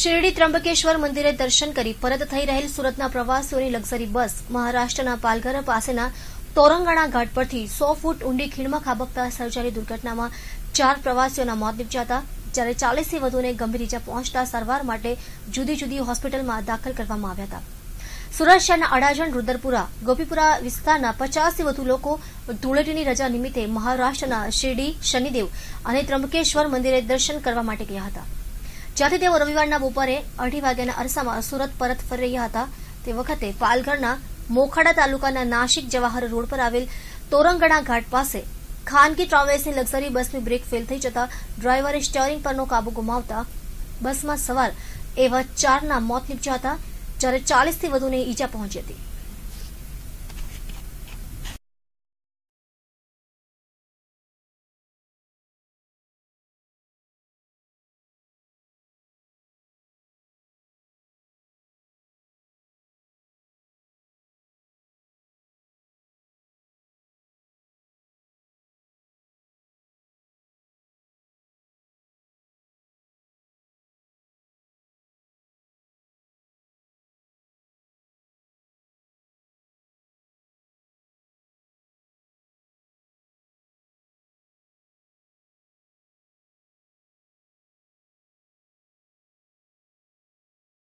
શિરડી ત્રંબકેશ્વર મંદિરે દર્શન કરી પરત થઈ રહેલ સુરતના પ્રવાસીઓની લક્ઝરી બસ મહારાષ્ટ્રના પાલઘર પાસેના તોરંગાણા ઘાટ પરથી સો ફૂટ ઊંડી ખીણમાં ખાબકતા સર્જાયેલી દુર્ઘટનામાં ચાર પ્રવાસીઓના મોત નીપજ્યા જ્યારે ચાલીસથી વધુને ગંભીર ઇજા પહોંચતા સારવાર માટે જુદી જુદી હોસ્પિટલમાં દાખલ કરવામાં આવ્યા હતા સુરત શહેરના અડાજણ રુદ્રપુરા ગોપીપુરા વિસ્તારના પચાસથી વધુ લોકો ધૂળેટીની રજા નિમિત્તે મહારાષ્ટ્રના શિરડી શનિદેવ અને ત્રંબકેશ્વર મંદિરે દર્શન કરવા માટે ગયા હતા જ્યાંથી તેઓ રવિવારના બપોરે અઢી વાગ્યાના અરસામાં સુરત પરત ફરી રહ્યા હતા તે વખતે પાલઘરના મોખાડા તાલુકાના નાશિક જવાહર રોડ પર આવેલ તોરંગણા ઘાટ પાસે ખાનગી ટ્રાવેલ્સની લક્ઝરી બસની બ્રેક ફેલ થઈ જતા ડ્રાઈવરે સ્ટીયરિંગ પરનો કાબુ ગુમાવતા બસમાં સવાર એવા ચારના મોત નીપજ્યા હતા જ્યારે ચાલીસથી વધુને ઈજા પહોંચી હતી